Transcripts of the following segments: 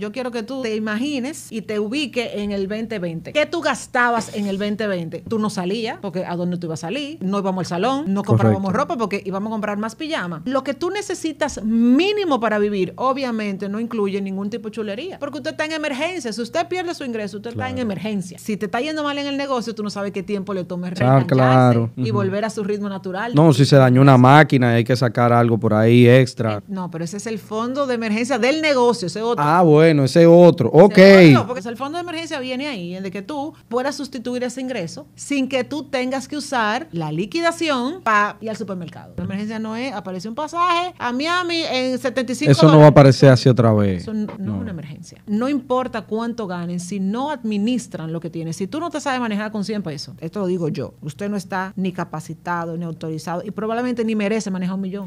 yo quiero que tú te imagines y te ubique en el 2020. ¿Qué tú gastabas en el 2020? Tú no salías, porque a dónde tú ibas a salir, no íbamos al salón, no comprábamos ropa porque íbamos a comprar más pijama. Lo que tú necesitas mínimo para vivir, obviamente, no incluye ningún tipo de chulería, porque usted está en emergencia. Si usted pierde su ingreso, usted está en emergencia. Si te está yendo mal en el negocio, tú no sabes qué tiempo le tomes ah, claro. y volver a su ritmo natural. No, si se dañó una máquina, hay que sacar algo por ahí extra. Eh, no, pero ese es el fondo de emergencia del negocio, ese otro. Ah, bueno bueno, ese otro. Ok. porque el fondo de emergencia viene ahí, en de que tú puedas sustituir ese ingreso sin que tú tengas que usar la liquidación para ir al supermercado. La emergencia no es, aparece un pasaje a Miami en 75 Eso no va a aparecer así otra vez. Eso no, es una emergencia. No importa cuánto ganen, si no administran lo que tienen, si tú no te sabes manejar con 100 pesos, esto lo digo yo, usted no está ni capacitado, ni autorizado y probablemente ni merece manejar un millón.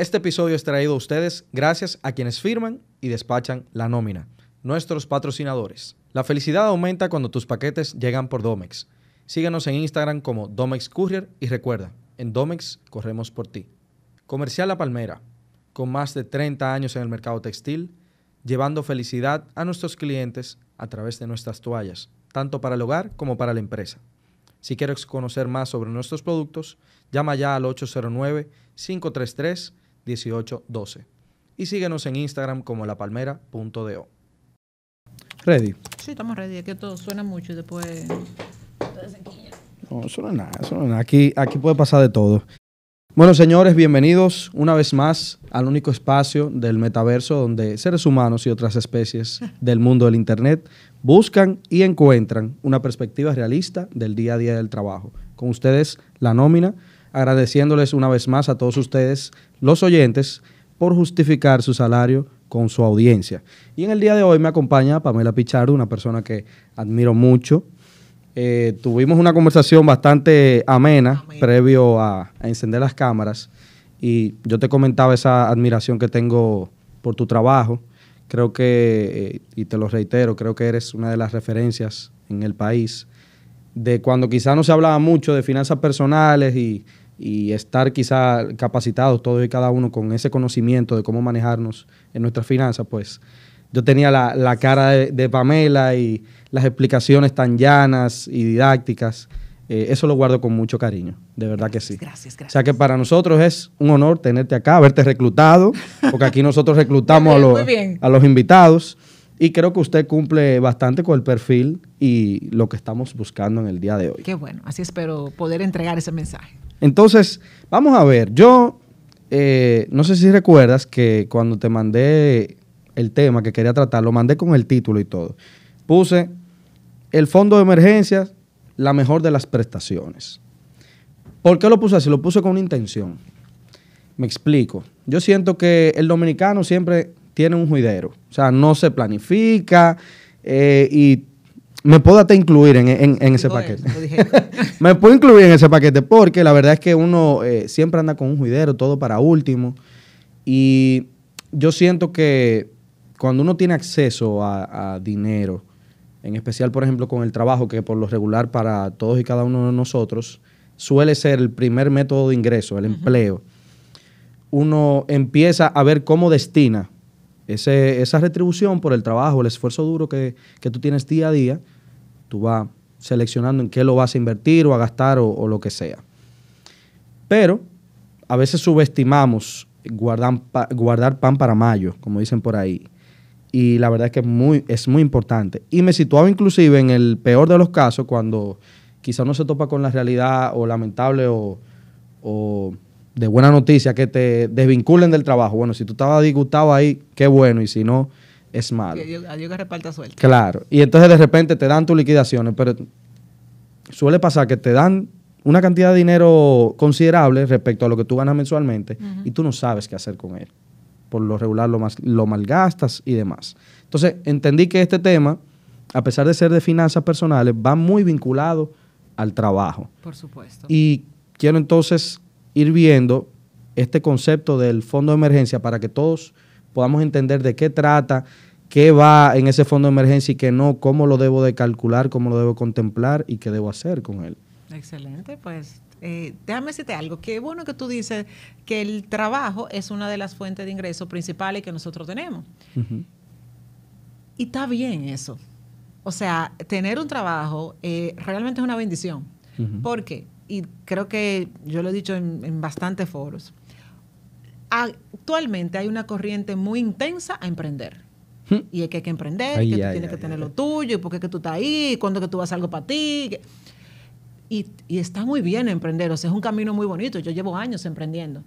Este episodio es traído a ustedes gracias a quienes firman y despachan la nómina, nuestros patrocinadores. La felicidad aumenta cuando tus paquetes llegan por Domex. Síguenos en Instagram como Domex Courier y recuerda, en Domex corremos por ti. Comercial La Palmera, con más de 30 años en el mercado textil, llevando felicidad a nuestros clientes a través de nuestras toallas, tanto para el hogar como para la empresa. Si quieres conocer más sobre nuestros productos, llama ya al 809 533 1812. Y síguenos en Instagram como lapalmera.do. ¿Ready? Sí, estamos ready. Es que todo suena mucho y después... No, suena nada, suena nada. Aquí, aquí puede pasar de todo. Bueno, señores, bienvenidos una vez más al único espacio del metaverso donde seres humanos y otras especies del mundo del Internet buscan y encuentran una perspectiva realista del día a día del trabajo. Con ustedes, la nómina, agradeciéndoles una vez más a todos ustedes, los oyentes, por justificar su salario con su audiencia. Y en el día de hoy me acompaña Pamela Pichardo, una persona que admiro mucho. Eh, tuvimos una conversación bastante amena previo a, a encender las cámaras y yo te comentaba esa admiración que tengo por tu trabajo. Creo que, eh, y te lo reitero, creo que eres una de las referencias en el país de cuando quizás no se hablaba mucho de finanzas personales y y estar quizá capacitados todos y cada uno con ese conocimiento de cómo manejarnos en nuestras finanzas, pues yo tenía la, la cara de, Pamela y las explicaciones tan llanas y didácticas. Eh, eso lo guardo con mucho cariño, de verdad que sí. Gracias, gracias. O sea que para nosotros es un honor tenerte acá, haberte reclutado, porque aquí nosotros reclutamos a, los, a los invitados. Y creo que usted cumple bastante con el perfil y lo que estamos buscando en el día de hoy. Qué bueno, así espero poder entregar ese mensaje. Entonces, vamos a ver, yo eh, no sé si recuerdas que cuando te mandé el tema que quería tratar, lo mandé con el título y todo. Puse el fondo de emergencias, la mejor de las prestaciones. ¿Por qué lo puse así? Lo puse con una intención. Me explico. Yo siento que el dominicano siempre tiene un juidero. O sea, no se planifica eh, y me puedo incluir en, ese paquete. me puedo incluir en ese paquete porque la verdad es que uno eh, siempre anda con un juidero, todo para último. Y yo siento que cuando uno tiene acceso a, dinero, en especial, por ejemplo, con el trabajo, que por lo regular para todos y cada uno de nosotros suele ser el primer método de ingreso, el empleo, uno empieza a ver cómo destina esa retribución por el trabajo, el esfuerzo duro que, tú tienes día a día, tú vas seleccionando en qué lo vas a invertir o a gastar o, lo que sea. Pero a veces subestimamos guardar, guardar pan para mayo, como dicen por ahí. Y la verdad es que es muy, es muy importante. Y me situaba inclusive en el peor de los casos, cuando quizás no se topa con la realidad o lamentable o de buena noticia, que te desvinculen del trabajo. Bueno, si tú estabas disgustado ahí, qué bueno, y si no, es malo. A que reparta suerte. Claro, y entonces de repente te dan tus liquidaciones, pero suele pasar que te dan una cantidad de dinero considerable respecto a lo que tú ganas mensualmente y tú no sabes qué hacer con él. Por lo regular lo, más, lo malgastas y demás. Entonces, entendí que este tema, a pesar de ser de finanzas personales, va muy vinculado al trabajo. Por supuesto. Y quiero entonces ir viendo este concepto del fondo de emergencia para que todos podamos entender de qué trata, qué va en ese fondo de emergencia y qué no, cómo lo debo de calcular, cómo lo debo contemplar y qué debo hacer con él. Excelente, pues eh, déjame decirte algo, qué bueno que tú dices que el trabajo es una de las fuentes de ingresos principales que nosotros tenemos. Y está bien eso. O sea, tener un trabajo eh, realmente es una bendición. ¿Por qué? Porque y creo que yo lo he dicho en, bastantes foros, actualmente hay una corriente muy intensa a emprender. Hmm. Y es que hay que emprender, que tú tienes que tener lo tuyo, y por qué que tú estás ahí, cuándo que tú vas a algo para ti. Y, está muy bien emprender, o sea, es un camino muy bonito. Yo llevo años emprendiendo.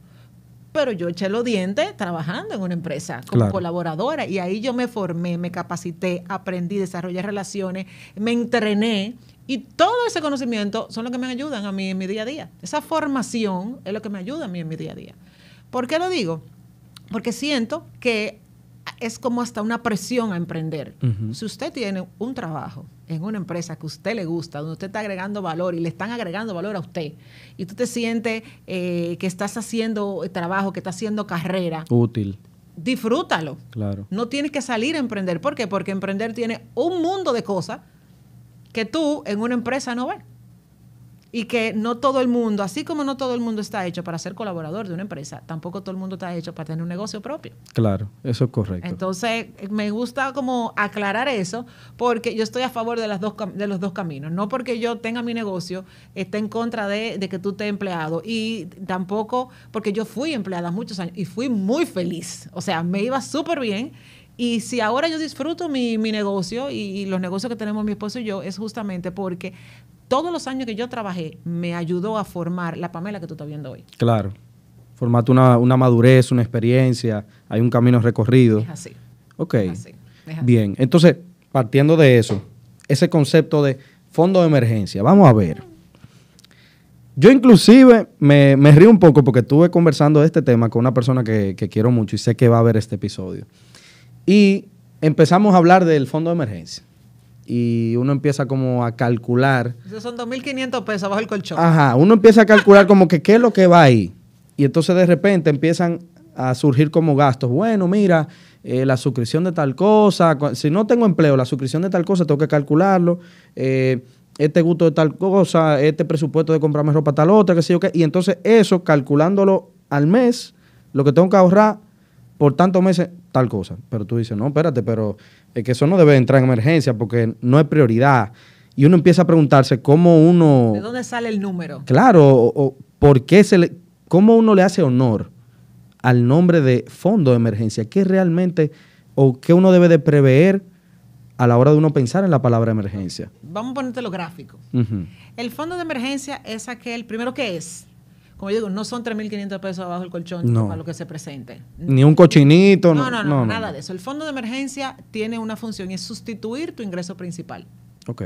Pero yo eché los dientes trabajando en una empresa como colaboradora y ahí yo me formé, me capacité, aprendí, desarrollé relaciones, me entrené y todo ese conocimiento son los que me ayudan a mí en mi día a día. Esa formación es lo que me ayuda a mí en mi día a día. ¿Por qué lo digo? Porque siento que es como hasta una presión a emprender. Si usted tiene un trabajo en una empresa que a usted le gusta, donde usted está agregando valor y le están agregando valor a usted, y tú te sientes eh, que estás haciendo trabajo, que estás haciendo carrera. Útil. Disfrútalo. Claro. No tienes que salir a emprender. ¿Por qué? Porque emprender tiene un mundo de cosas que tú en una empresa no ves. Y que no todo el mundo, así como no todo el mundo está hecho para ser colaborador de una empresa, tampoco todo el mundo está hecho para tener un negocio propio. Claro, eso es correcto. Entonces, me gusta como aclarar eso, porque yo estoy a favor de, las dos, de los dos caminos. No porque yo tenga mi negocio, esté en contra de, que tú estés empleado. Y tampoco porque yo fui empleada muchos años y fui muy feliz. O sea, me iba súper bien y si ahora yo disfruto mi, negocio y, los negocios que tenemos mi esposo y yo, es justamente porque todos los años que yo trabajé me ayudó a formar la Pamela que tú estás viendo hoy. Claro. Formate una, madurez, una experiencia, hay un camino recorrido. Es así. Ok. Bien. Entonces, partiendo de eso, ese concepto de fondo de emergencia, vamos a ver. Yo inclusive me, río un poco porque estuve conversando de este tema con una persona que, que quiero mucho y sé que va a ver este episodio. Y empezamos a hablar del fondo de emergencia. Y uno empieza como a calcular. Esos son 2.500 pesos bajo el colchón. Ajá, uno empieza a calcular como que qué es lo que va ahí. Y entonces de repente empiezan a surgir como gastos. Bueno, mira, eh, la suscripción de tal cosa, si no tengo empleo, la suscripción de tal cosa, tengo que calcularlo. Eh, este gusto de tal cosa, este presupuesto de comprarme ropa tal otra, qué sé yo qué. Y entonces eso, calculándolo al mes, lo que tengo que ahorrar por tantos meses tal cosa. Pero tú dices, no, espérate, pero es que eso no debe entrar en emergencia porque no es prioridad. Y uno empieza a preguntarse cómo uno... ¿De dónde sale el número? Claro, o, por qué se le... ¿Cómo uno le hace honor al nombre de fondo de emergencia? ¿Qué realmente o qué uno debe de prever a la hora de uno pensar en la palabra emergencia? Vamos a ponerte lo gráfico. El fondo de emergencia es aquel, primero, ¿qué es? como digo, no son 3.500 pesos abajo del colchón para lo que se presente. Ni un cochinito. No, no, no, nada de eso. El fondo de emergencia tiene una función es sustituir tu ingreso principal. Ok.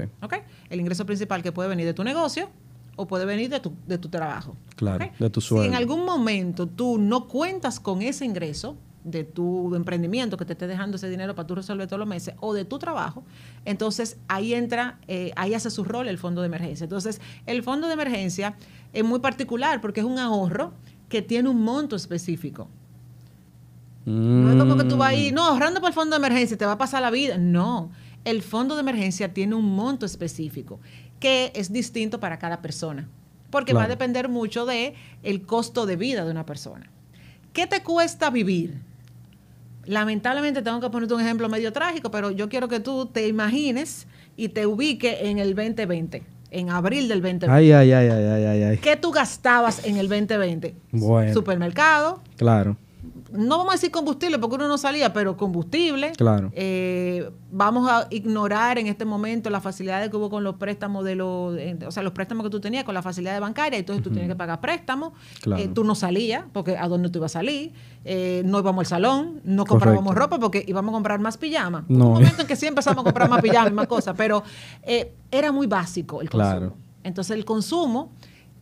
El ingreso principal que puede venir de tu negocio o puede venir de tu, trabajo. Claro, de tu sueldo. Si en algún momento tú no cuentas con ese ingreso, de tu emprendimiento que te esté dejando ese dinero para tú resolver todos los meses o de tu trabajo, entonces ahí entra, eh, ahí hace su rol el fondo de emergencia. Entonces, el fondo de emergencia es muy particular porque es un ahorro que tiene un monto específico. No es como que tú vas ahí, no, ahorrando por el fondo de emergencia, te va a pasar la vida. No, el fondo de emergencia tiene un monto específico que es distinto para cada persona, porque va a depender mucho de el costo de vida de una persona. ¿Qué te cuesta vivir? lamentablemente tengo que ponerte un ejemplo medio trágico, pero yo quiero que tú te imagines y te ubique en el 2020, en abril del 2020. Ay, ay, ay, ay, ay, ay. ¿Qué tú gastabas en el 2020? Bueno. Supermercado. Claro no vamos a decir combustible porque uno no salía, pero combustible. Claro. Eh, vamos a ignorar en este momento las facilidades que hubo con los préstamos de los, eh, o sea, los préstamos que tú tenías con la facilidad bancaria, entonces tú tienes que pagar préstamos. Eh, tú no salías porque a dónde tú ibas a salir, no íbamos al salón, no comprábamos ropa porque íbamos a comprar más pijamas. No. Un momento en que sí empezamos a comprar más pijamas y más cosas, pero era muy básico el consumo. Claro. Entonces el consumo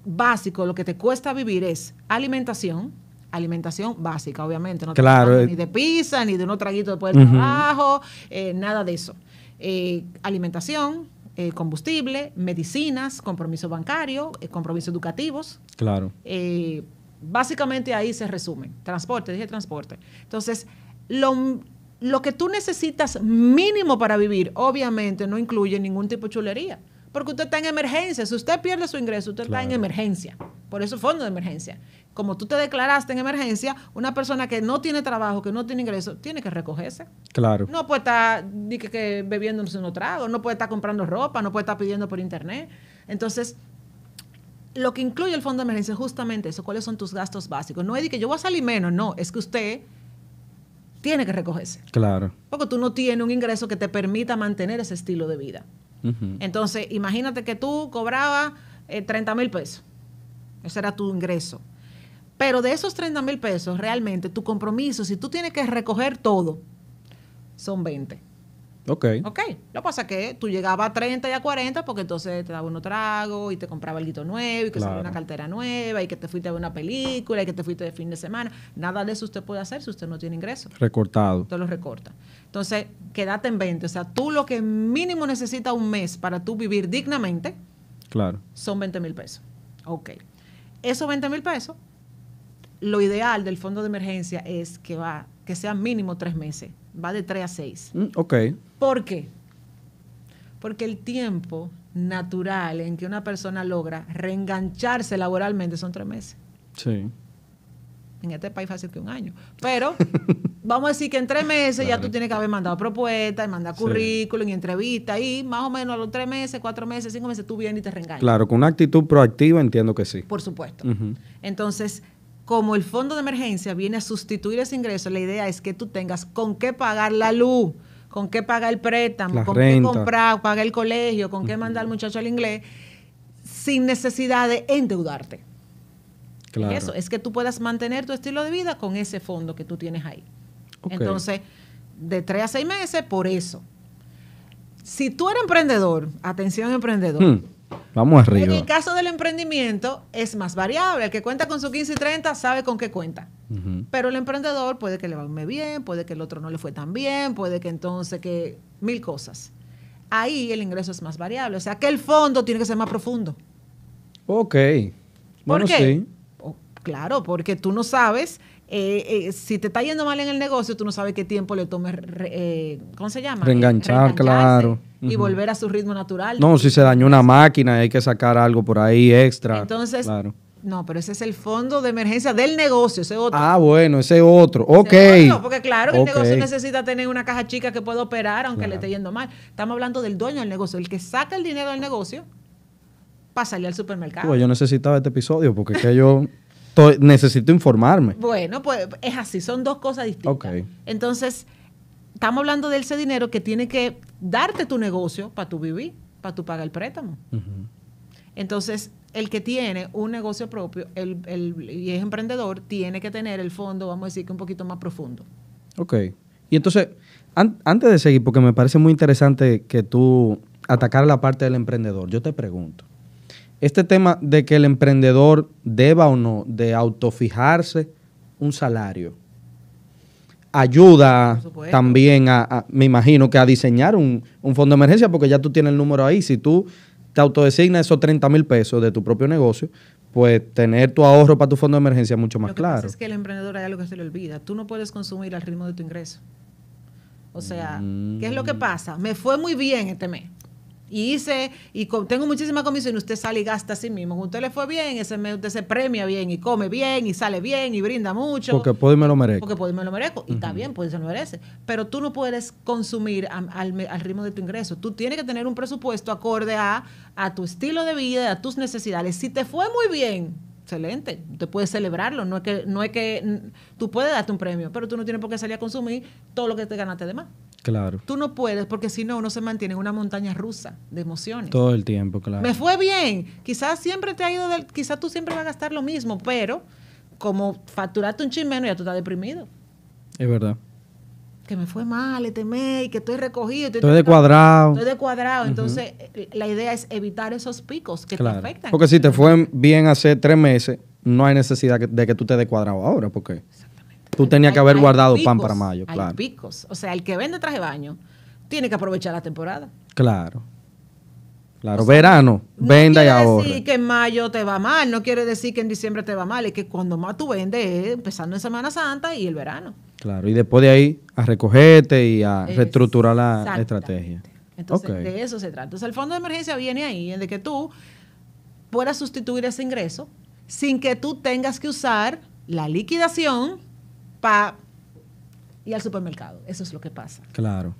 básico, lo que te cuesta vivir es alimentación, alimentación básica, obviamente. No claro. Eh. ni de pizza, ni de un traguito de del trabajo, eh, nada de eso. Eh, alimentación, combustible, medicinas, compromiso bancario, compromisos educativos. Claro. básicamente ahí se resume. Transporte, dije transporte. Entonces, lo, lo que tú necesitas mínimo para vivir, obviamente no incluye ningún tipo de chulería porque usted está en emergencia. Si usted pierde su ingreso, usted está en emergencia. Por eso fondo de emergencia. Como tú te declaraste en emergencia, una persona que no tiene trabajo, que no tiene ingreso, tiene que recogerse. Claro. No puede estar ni que, bebiéndose un trago, no puede estar comprando ropa, no puede estar pidiendo por internet. Entonces, lo que incluye el fondo de emergencia es justamente eso, cuáles son tus gastos básicos. No es de que yo voy a salir menos, no, es que usted tiene que recogerse. Claro. Porque tú no tienes un ingreso que te permita mantener ese estilo de vida. Entonces, imagínate que tú cobrabas 30 eh, mil pesos. Ese era tu ingreso. Pero de esos 30 mil pesos, realmente tu compromiso, si tú tienes que recoger todo, son 20. Ok. Lo que pasa es que tú llegabas a 30 y a 40 porque entonces te daba uno trago y te compraba algo nuevo y que se una cartera nueva y que te fuiste a ver una película y que te fuiste de fin de semana. Nada de eso usted puede hacer si usted no tiene ingreso. Recortado. Te lo recorta. Entonces, quédate en 20. O sea, tú lo que mínimo necesitas un mes para tú vivir dignamente claro. son 20 mil pesos. Ok. Esos 20 mil pesos, lo ideal del fondo de emergencia es que, va, que sea mínimo tres meses va de 3 a 6. Mm, ok. ¿Por qué? Porque el tiempo natural en que una persona logra reengancharse laboralmente son tres meses. Sí. En este país fácil que un año. Pero vamos a decir que en tres meses ya tú tienes que haber mandado propuestas, mandar currículum y entrevista. Y más o menos a los tres meses, cuatro meses, cinco meses, tú vienes y te reenganchas. Claro, con una actitud proactiva entiendo que sí. Por supuesto. Entonces, como el fondo de emergencia viene a sustituir ese ingreso, la idea es que tú tengas con qué pagar la luz, con qué pagar el préstamo, con qué comprar, pagar el colegio, con qué mandar al muchacho al inglés, sin necesidad de endeudarte. Claro. Eso, es que tú puedas mantener tu estilo de vida con ese fondo que tú tienes ahí. Entonces, de tres a seis meses, por eso. Si tú eres emprendedor, atención emprendedor, hmm. Vamos arriba. En el caso del emprendimiento es más variable. El que cuenta con su 15 y 30 sabe con qué cuenta. Pero el emprendedor puede que le va muy bien, puede que el otro no le fue tan bien, puede que entonces que mil cosas. Ahí el ingreso es más variable. O sea que el fondo tiene que ser más profundo. Ok. bueno, sí. claro, porque tú no sabes eh, eh, si te está yendo mal en el negocio, tú no sabes qué tiempo le tomes, eh, ¿cómo se llama? Reenganchar, claro. Y volver a su ritmo natural. No, si se dañó una máquina, hay que sacar algo por ahí extra. Entonces, No, pero ese es el fondo de emergencia del negocio, ese otro. Ah, bueno, ese otro. Ok. porque claro el negocio necesita tener una caja chica que pueda operar, aunque le esté yendo mal. Estamos hablando del dueño del negocio, el que saca el dinero del negocio para salir al supermercado. Pues yo necesitaba este episodio porque que yo necesito informarme. Bueno, pues es así, son dos cosas distintas. Entonces, estamos hablando de ese dinero que tiene que darte tu negocio para tu vivir, para tu pagar el préstamo. Entonces, el que tiene un negocio propio el, y es emprendedor, tiene que tener el fondo, vamos a decir que un poquito más profundo. Ok. Y entonces, antes de seguir, porque me parece muy interesante que tú atacar la parte del emprendedor, yo te pregunto, este tema de que el emprendedor deba o no de autofijarse un salario ayuda también a, me imagino que a diseñar un, fondo de emergencia porque ya tú tienes el número ahí. Si tú te autodesignas esos 30 mil pesos de tu propio negocio, pues tener tu ahorro para tu fondo de emergencia es mucho más lo claro. es que el emprendedor hay algo que se le olvida. Tú no puedes consumir al ritmo de tu ingreso. O sea, ¿qué es lo que mm. pasa? Me fue muy bien este mes y hice, y tengo muchísima comisión usted sale y gasta a sí mismo. Usted le fue bien, ese mes usted se premia bien y come bien y sale bien y brinda mucho. Porque puede y me lo merezco. Porque puede y me lo merezco. Y está bien, puede se lo merece. Pero tú no puedes consumir al, al, ritmo de tu ingreso. Tú tienes que tener un presupuesto acorde a, tu estilo de vida, a tus necesidades. Si te fue muy bien, excelente, te puedes celebrarlo, no es que no es que tú puedes darte un premio, pero tú no tienes por qué salir a consumir todo lo que te ganaste de más. Claro. Tú no puedes, porque si no, uno se mantiene en una montaña rusa de emociones. Todo el tiempo, claro. Me fue bien. Quizás siempre te ha ido, del, quizás tú siempre vas a gastar lo mismo, pero como facturaste un chisme ya tú estás deprimido. Es verdad. Que me fue mal, teme este y que estoy recogido. Estoy, estoy de cuadrado. Estoy de cuadrado. Entonces, eh, la idea es evitar esos picos que te afectan. Porque si te fue bien hace tres meses, no hay necesidad de que tú te des cuadrado ahora, porque. Tú tenías que haber guardado pan para mayo, claro. picos. O sea, el que vende traje de baño tiene que aprovechar la temporada. Claro. Claro, verano, venda y ahorra. No quiere decir que en mayo te va mal, no quiere decir que en diciembre te va mal, es que cuando más tú vendes es empezando en Semana Santa y el verano. Claro, y después de ahí a recogerte y a reestructurar la estrategia. Entonces, de eso se trata. Entonces, el fondo de emergencia viene ahí, en de que tú puedas sustituir ese ingreso sin que tú tengas que usar la liquidación pa y al supermercado. Eso es lo que pasa. Claro.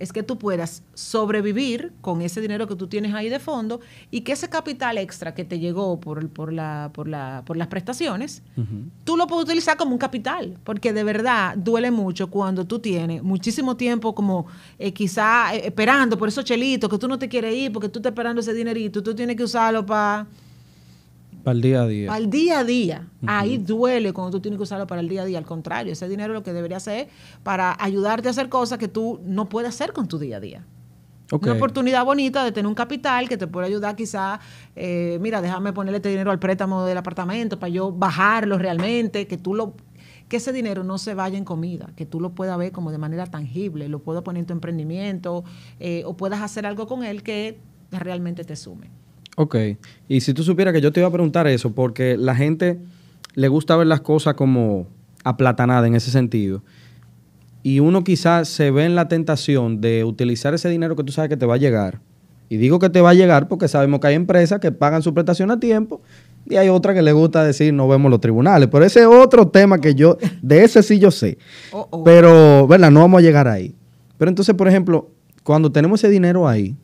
Es que tú puedas sobrevivir con ese dinero que tú tienes ahí de fondo y que ese capital extra que te llegó por, por, la, por, la, por las prestaciones, tú lo puedes utilizar como un capital, porque de verdad duele mucho cuando tú tienes muchísimo tiempo como eh, quizá eh, esperando por esos chelitos, que tú no te quieres ir porque tú estás esperando ese dinerito, tú tienes que usarlo para para el día a día. Para el día a día. Ahí duele cuando tú tienes que usarlo para el día a día. Al contrario, ese dinero lo que debería hacer para ayudarte a hacer cosas que tú no puedes hacer con tu día a día. Una oportunidad bonita de tener un capital que te pueda ayudar quizá, eh, mira, déjame ponerle este dinero al préstamo del apartamento para yo bajarlo realmente, que tú lo que ese dinero no se vaya en comida, que tú lo puedas ver como de manera tangible, lo puedas poner en tu emprendimiento eh, o puedas hacer algo con él que realmente te sume. Ok, y si tú supieras que yo te iba a preguntar eso, porque la gente le gusta ver las cosas como aplatanadas en ese sentido. Y uno quizás se ve en la tentación de utilizar ese dinero que tú sabes que te va a llegar. Y digo que te va a llegar porque sabemos que hay empresas que pagan su prestación a tiempo y hay otra que le gusta decir no vemos los tribunales. Pero ese es otro tema que yo, de ese sí yo sé. Pero, ¿verdad? No vamos a llegar ahí. Pero entonces, por ejemplo, cuando tenemos ese dinero ahí,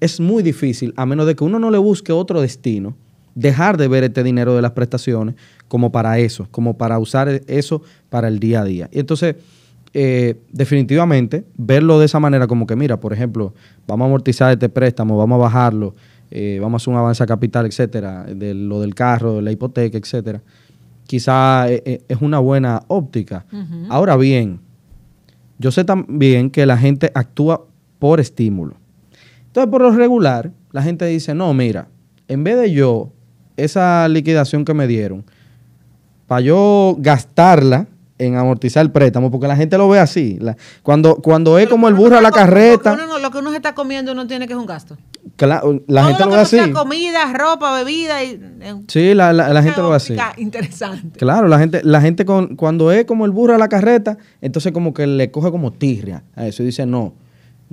es muy difícil, a menos de que uno no le busque otro destino, dejar de ver este dinero de las prestaciones como para eso, como para usar eso para el día a día. Y entonces, eh, definitivamente, verlo de esa manera, como que mira, por ejemplo, vamos a amortizar este préstamo, vamos a bajarlo, eh, vamos a hacer un avance a capital, etcétera, de lo del carro, de la hipoteca, etcétera, quizá eh, es una buena óptica. Ahora bien, yo sé también que la gente actúa por estímulo. Entonces, por lo regular, la gente dice, no, mira, en vez de yo, esa liquidación que me dieron, para yo gastarla en amortizar el préstamo, porque la gente lo ve así. cuando, cuando es como el burro a la carreta. No, no, lo que uno se está comiendo no tiene que es un gasto. Claro, la, gente lo, ve así. Sea comida, ropa, bebida. Eh, sí, la, gente lo ve así. Interesante. Claro, la gente, la gente con, cuando es como el burro a la carreta, entonces como que le coge como tirria a eso y dice, no,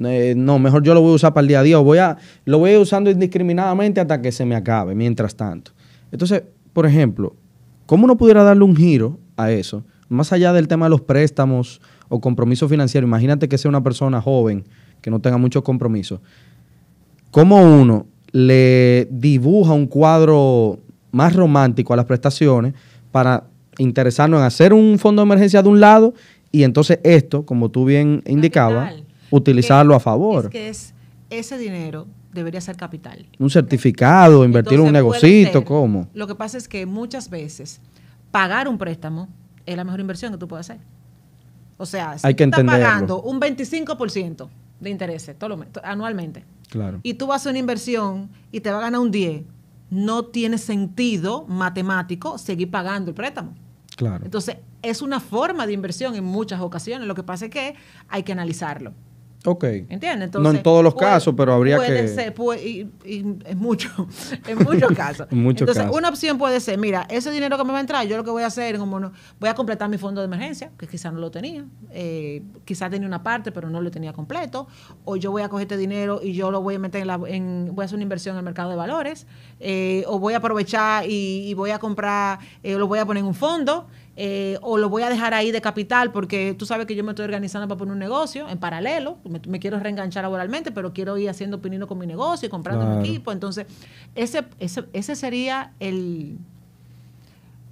eh, no, mejor yo lo voy a usar para el día a día o voy a, lo voy a ir usando indiscriminadamente hasta que se me acabe, mientras tanto. Entonces, por ejemplo, ¿cómo uno pudiera darle un giro a eso? Más allá del tema de los préstamos o compromiso financiero, imagínate que sea una persona joven que no tenga muchos compromisos. ¿Cómo uno le dibuja un cuadro más romántico a las prestaciones para interesarnos en hacer un fondo de emergencia de un lado y entonces esto, como tú bien indicabas, utilizarlo eh, a favor. Es que ese dinero debería ser capital. Un certificado, invertir en un negocito, ¿cómo? Lo que pasa es que muchas veces pagar un préstamo es la mejor inversión que tú puedes hacer. O sea, si estás pagando un 25% de intereses anualmente claro. y tú vas a una inversión y te va a ganar un 10, no tiene sentido matemático seguir pagando el préstamo. Claro. Entonces, es una forma de inversión en muchas ocasiones. Lo que pasa es que hay que analizarlo. Ok. ¿Entiendes? Entonces, no en todos los casos, pero habría que... Ser, puede, y, y, en muchos en muchos casos. Entonces, una opción puede ser, mira, ese dinero que me va a entrar, yo lo que voy a hacer, como no, voy a completar mi fondo de emergencia, que quizás no lo tenía, eh, quizás tenía una parte, pero no lo tenía completo, o yo voy a coger este dinero y yo lo voy a meter en, voy a hacer una inversión en el mercado de valores, eh, o voy a aprovechar y, voy a comprar, eh, lo voy a poner en un fondo, eh, o lo voy a dejar ahí de capital porque tú sabes que yo me estoy organizando para poner un negocio en paralelo, me, quiero reenganchar laboralmente, pero quiero ir haciendo pinino con mi negocio y comprando mi un equipo. Entonces, ese, ese, sería el...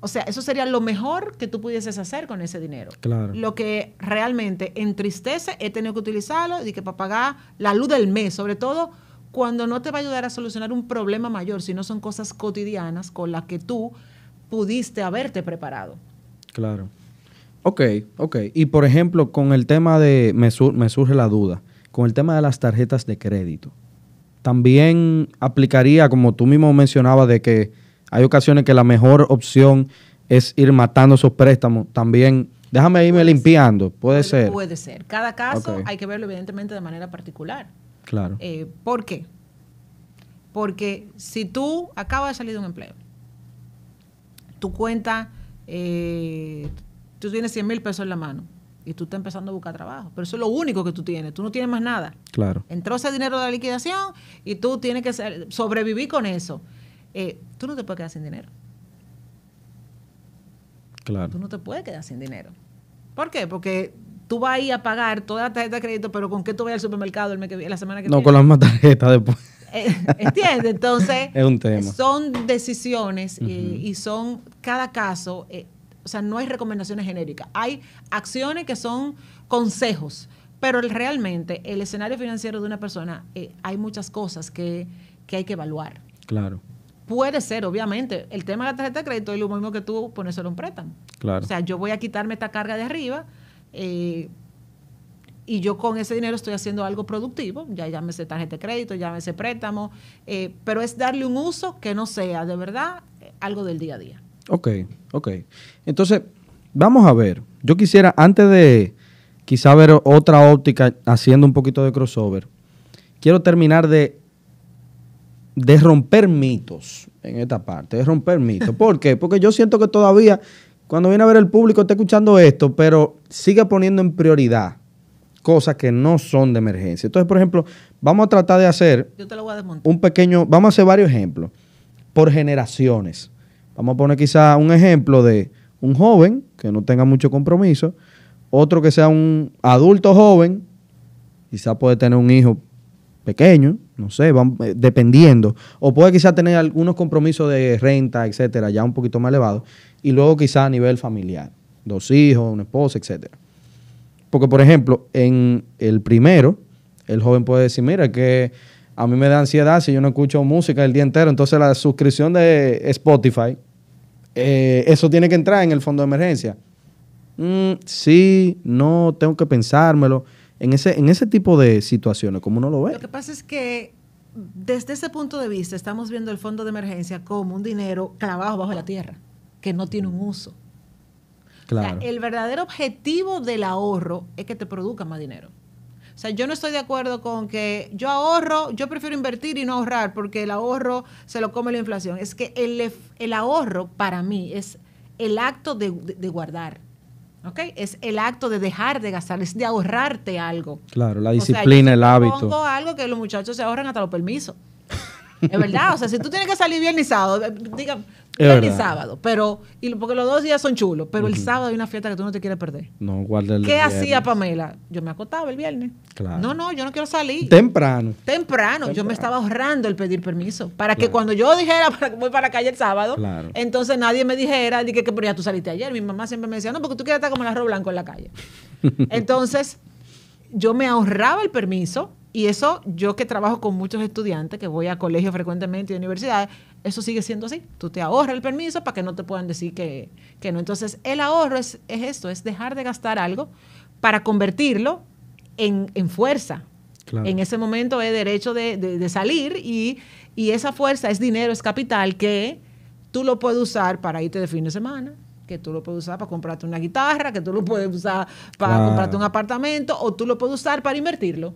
O sea, eso sería lo mejor que tú pudieses hacer con ese dinero. Claro. Lo que realmente entristece, he tenido que utilizarlo y que para pagar la luz del mes, sobre todo cuando no te va a ayudar a solucionar un problema mayor, sino son cosas cotidianas con las que tú pudiste haberte preparado. Claro. Ok, ok. Y por ejemplo, con el tema de, me, me surge la duda, con el tema de las tarjetas de crédito, también aplicaría, como tú mismo mencionabas, de que hay ocasiones que la mejor opción es ir matando esos préstamos. También Déjame irme limpiando, puede, ser. Puede ser. Cada caso hay que verlo evidentemente de manera particular. Claro. Eh, ¿Por qué? Porque si tú acabas de salir de un empleo, tu cuenta eh, tú tienes 100 mil pesos en la mano y tú estás empezando a buscar trabajo. Pero eso es lo único que tú tienes, tú no tienes más nada. Claro. Entró ese dinero de la liquidación y tú tienes que sobrevivir con eso. Eh, tú no te puedes quedar sin dinero. Claro. Tú no te puedes quedar sin dinero. ¿Por qué? Porque tú vas a ir a pagar toda la tarjeta de crédito, pero ¿con qué tú vas al supermercado el mes que, la semana que no, viene? No, con las más tarjetas después. ¿Entiendes? Entonces, son decisiones eh, y, son cada caso, eh, o sea, no hay recomendaciones genéricas. Hay acciones que son consejos, pero realmente el escenario financiero de una persona, eh, hay muchas cosas que, hay que evaluar. Claro puede ser, obviamente, el tema de la tarjeta de crédito es lo mismo que tú pones solo un préstamo. Claro. O sea, yo voy a quitarme esta carga de arriba eh, y yo con ese dinero estoy haciendo algo productivo, ya llámese tarjeta de crédito, llámese préstamo, eh, pero es darle un uso que no sea de verdad algo del día a día. Ok, ok. Entonces, vamos a ver, yo quisiera, antes de quizá ver otra óptica haciendo un poquito de crossover, quiero terminar de, de romper mitos en esta parte, de romper mitos. ¿Por qué? Porque yo siento que todavía, cuando viene a ver el público, está escuchando esto, pero sigue poniendo en prioridad cosas que no son de emergencia. Entonces, por ejemplo, vamos a tratar de hacer un pequeño, vamos a hacer varios ejemplos por generaciones. Vamos a poner quizá un ejemplo de un joven que no tenga mucho compromiso, otro que sea un adulto joven, quizá puede tener un hijo pequeño, no sé, eh, dependiendo, o puede quizá tener algunos compromisos de renta, etcétera, ya un poquito más elevados, y luego quizá a nivel familiar, dos hijos, una esposa, etcétera. Porque, por ejemplo, en el primero, el joven puede decir, mira, que a mí me da ansiedad si yo no escucho música el día entero. Entonces la suscripción de Spotify, eh, eso tiene que entrar en el fondo de emergencia. Mm, sí, no, tengo que pensármelo. En ese, en ese tipo de situaciones, como uno lo ve. Lo que pasa es que desde ese punto de vista estamos viendo el fondo de emergencia como un dinero clavado bajo la tierra, que no tiene un uso el verdadero objetivo del ahorro es que te produzca más dinero. O sea, yo no estoy de acuerdo con que yo ahorro, yo prefiero invertir y no ahorrar porque el ahorro se lo come la inflación. Es que el, ahorro para mí es el acto de, guardar. Es el acto de dejar de gastar, es de ahorrarte algo. Claro, la disciplina, o el hábito. algo que los muchachos se ahorran hasta los permisos. Es verdad, o sea, si tú tienes que salir viernes y sábado, eh, diga, viernes y sábado, pero, y, porque los dos días son chulos, pero el sábado hay una fiesta que tú no te quieres perder. No, guarda ¿Qué hacía Pamela? Yo me acotaba el viernes. No, no, yo no quiero salir. Temprano. Temprano. Yo me estaba ahorrando el pedir permiso para que cuando yo dijera para, voy para la calle el sábado, entonces nadie me dijera, dije que pero ya tú saliste ayer. Mi mamá siempre me decía, no, porque tú quieres estar como el arroz blanco en la calle. entonces, yo me ahorraba el permiso y eso, yo que trabajo con muchos estudiantes, que voy a colegios frecuentemente y universidades, eso sigue siendo así. Tú te ahorras el permiso para que no te puedan decir que, no. Entonces, el ahorro es, es, esto, es dejar de gastar algo para convertirlo en, fuerza. En ese momento es derecho de, salir y, esa fuerza es dinero, es capital que tú lo puedes usar para irte de fin de semana, que tú lo puedes usar para comprarte una guitarra, que tú lo puedes usar para comprarte un apartamento o tú lo puedes usar para invertirlo.